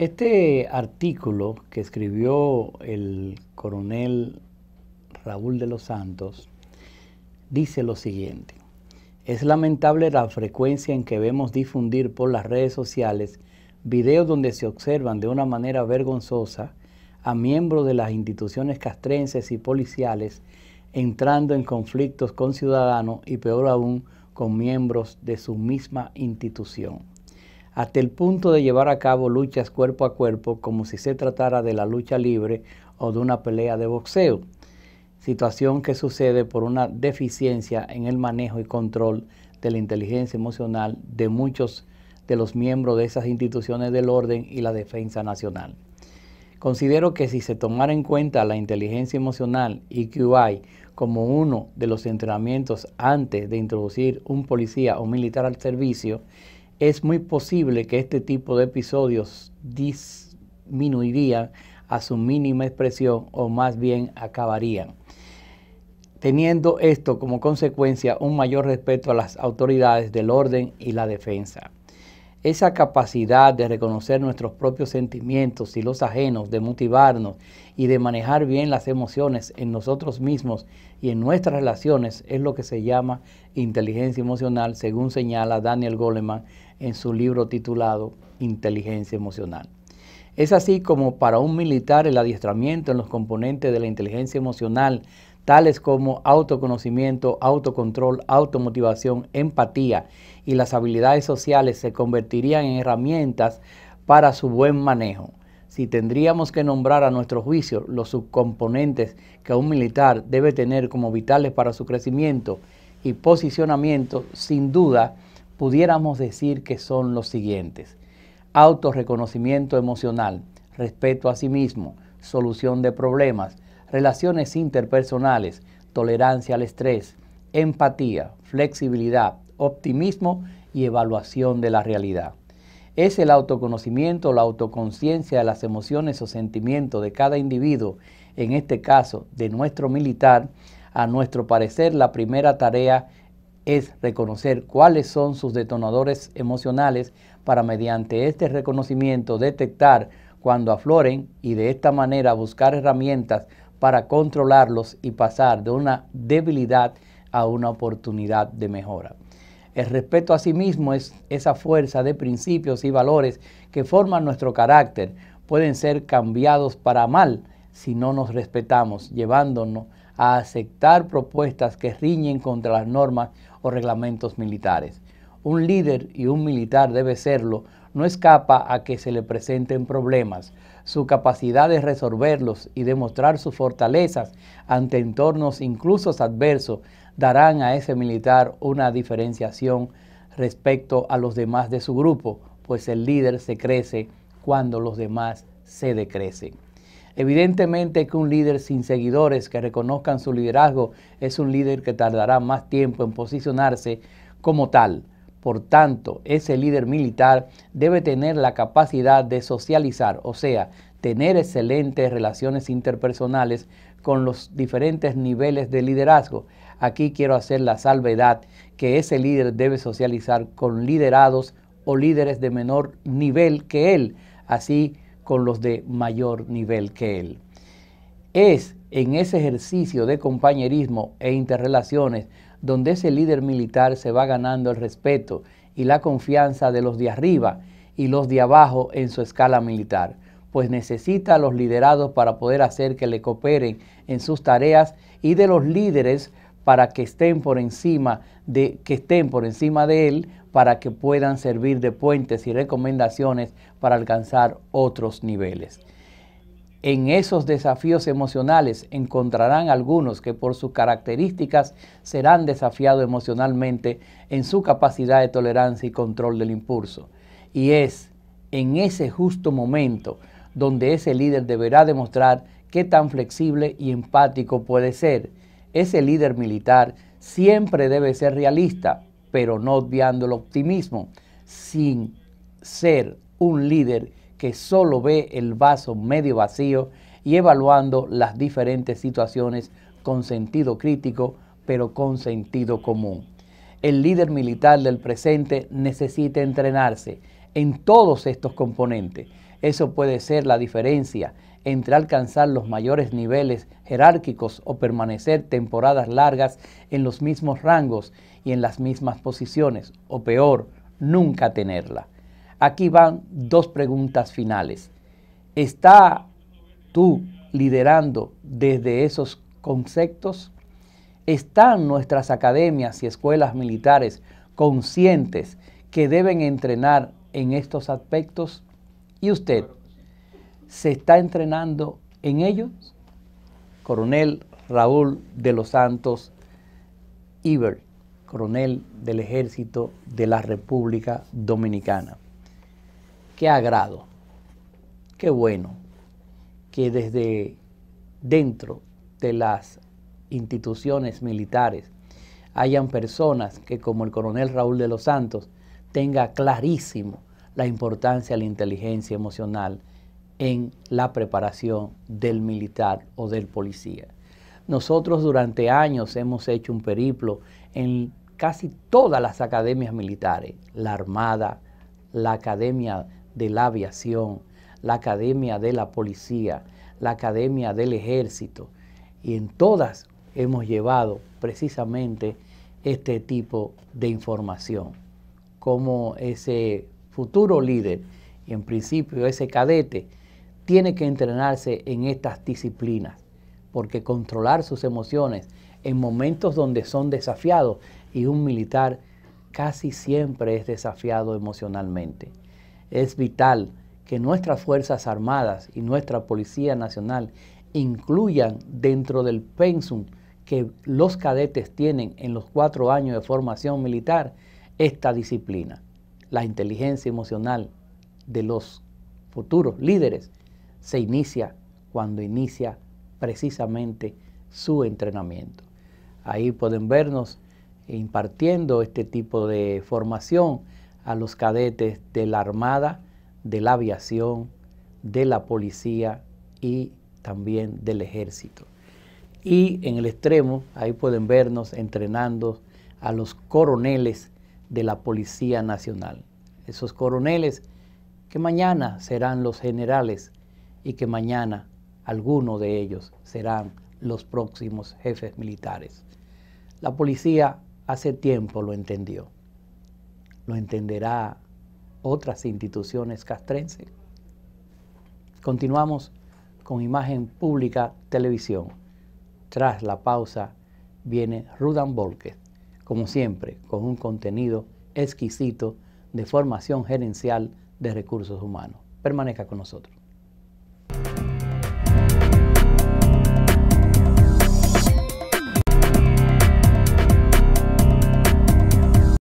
Este artículo que escribió el coronel Raúl de los Santos dice lo siguiente. Es lamentable la frecuencia en que vemos difundir por las redes sociales videos donde se observan de una manera vergonzosa a miembros de las instituciones castrenses y policiales entrando en conflictos con ciudadanos y peor aún con miembros de su misma institución hasta el punto de llevar a cabo luchas cuerpo a cuerpo como si se tratara de la lucha libre o de una pelea de boxeo, situación que sucede por una deficiencia en el manejo y control de la inteligencia emocional de muchos de los miembros de esas instituciones del orden y la defensa nacional. Considero que si se tomara en cuenta la inteligencia emocional IQI como uno de los entrenamientos antes de introducir un policía o militar al servicio, es muy posible que este tipo de episodios disminuirían a su mínima expresión o más bien acabarían teniendo esto como consecuencia un mayor respeto a las autoridades del orden y la defensa esa capacidad de reconocer nuestros propios sentimientos y los ajenos, de motivarnos y de manejar bien las emociones en nosotros mismos y en nuestras relaciones es lo que se llama inteligencia emocional, según señala Daniel Goleman en su libro titulado Inteligencia emocional. Es así como para un militar el adiestramiento en los componentes de la inteligencia emocional tales como autoconocimiento, autocontrol, automotivación, empatía y las habilidades sociales se convertirían en herramientas para su buen manejo. Si tendríamos que nombrar a nuestro juicio los subcomponentes que un militar debe tener como vitales para su crecimiento y posicionamiento, sin duda pudiéramos decir que son los siguientes. Autorreconocimiento emocional, respeto a sí mismo, solución de problemas, relaciones interpersonales, tolerancia al estrés, empatía, flexibilidad, optimismo y evaluación de la realidad. Es el autoconocimiento, la autoconciencia de las emociones o sentimientos de cada individuo, en este caso de nuestro militar, a nuestro parecer la primera tarea es reconocer cuáles son sus detonadores emocionales para mediante este reconocimiento detectar cuando afloren y de esta manera buscar herramientas para controlarlos y pasar de una debilidad a una oportunidad de mejora. El respeto a sí mismo es esa fuerza de principios y valores que forman nuestro carácter. Pueden ser cambiados para mal si no nos respetamos, llevándonos a aceptar propuestas que riñen contra las normas o reglamentos militares. Un líder y un militar debe serlo no escapa a que se le presenten problemas. Su capacidad de resolverlos y demostrar sus fortalezas ante entornos incluso adversos darán a ese militar una diferenciación respecto a los demás de su grupo, pues el líder se crece cuando los demás se decrecen. Evidentemente que un líder sin seguidores que reconozcan su liderazgo es un líder que tardará más tiempo en posicionarse como tal. Por tanto, ese líder militar debe tener la capacidad de socializar, o sea, tener excelentes relaciones interpersonales con los diferentes niveles de liderazgo. Aquí quiero hacer la salvedad que ese líder debe socializar con liderados o líderes de menor nivel que él, así con los de mayor nivel que él. Es en ese ejercicio de compañerismo e interrelaciones donde ese líder militar se va ganando el respeto y la confianza de los de arriba y los de abajo en su escala militar, pues necesita a los liderados para poder hacer que le cooperen en sus tareas y de los líderes para que estén por encima de que estén por encima de él para que puedan servir de puentes y recomendaciones para alcanzar otros niveles. En esos desafíos emocionales encontrarán algunos que por sus características serán desafiados emocionalmente en su capacidad de tolerancia y control del impulso. Y es en ese justo momento donde ese líder deberá demostrar qué tan flexible y empático puede ser. Ese líder militar siempre debe ser realista, pero no obviando el optimismo, sin ser un líder que solo ve el vaso medio vacío y evaluando las diferentes situaciones con sentido crítico, pero con sentido común. El líder militar del presente necesita entrenarse en todos estos componentes. Eso puede ser la diferencia entre alcanzar los mayores niveles jerárquicos o permanecer temporadas largas en los mismos rangos y en las mismas posiciones, o peor, nunca tenerla. Aquí van dos preguntas finales. ¿Está tú liderando desde esos conceptos? ¿Están nuestras academias y escuelas militares conscientes que deben entrenar en estos aspectos? ¿Y usted se está entrenando en ellos? Coronel Raúl de los Santos Iber, coronel del Ejército de la República Dominicana qué agrado, qué bueno que desde dentro de las instituciones militares hayan personas que como el coronel Raúl de los Santos tenga clarísimo la importancia de la inteligencia emocional en la preparación del militar o del policía. Nosotros durante años hemos hecho un periplo en casi todas las academias militares, la Armada, la Academia de la aviación, la Academia de la Policía, la Academia del Ejército, y en todas hemos llevado precisamente este tipo de información, como ese futuro líder y en principio ese cadete tiene que entrenarse en estas disciplinas, porque controlar sus emociones en momentos donde son desafiados y un militar casi siempre es desafiado emocionalmente es vital que nuestras Fuerzas Armadas y nuestra Policía Nacional incluyan dentro del pensum que los cadetes tienen en los cuatro años de formación militar esta disciplina. La inteligencia emocional de los futuros líderes se inicia cuando inicia precisamente su entrenamiento. Ahí pueden vernos impartiendo este tipo de formación a los cadetes de la Armada, de la Aviación, de la Policía y también del Ejército. Y en el extremo, ahí pueden vernos entrenando a los coroneles de la Policía Nacional. Esos coroneles que mañana serán los generales y que mañana algunos de ellos serán los próximos jefes militares. La policía hace tiempo lo entendió lo entenderá otras instituciones castrenses. Continuamos con Imagen Pública Televisión. Tras la pausa viene Rudan Volquez, como siempre, con un contenido exquisito de formación gerencial de recursos humanos. Permanezca con nosotros.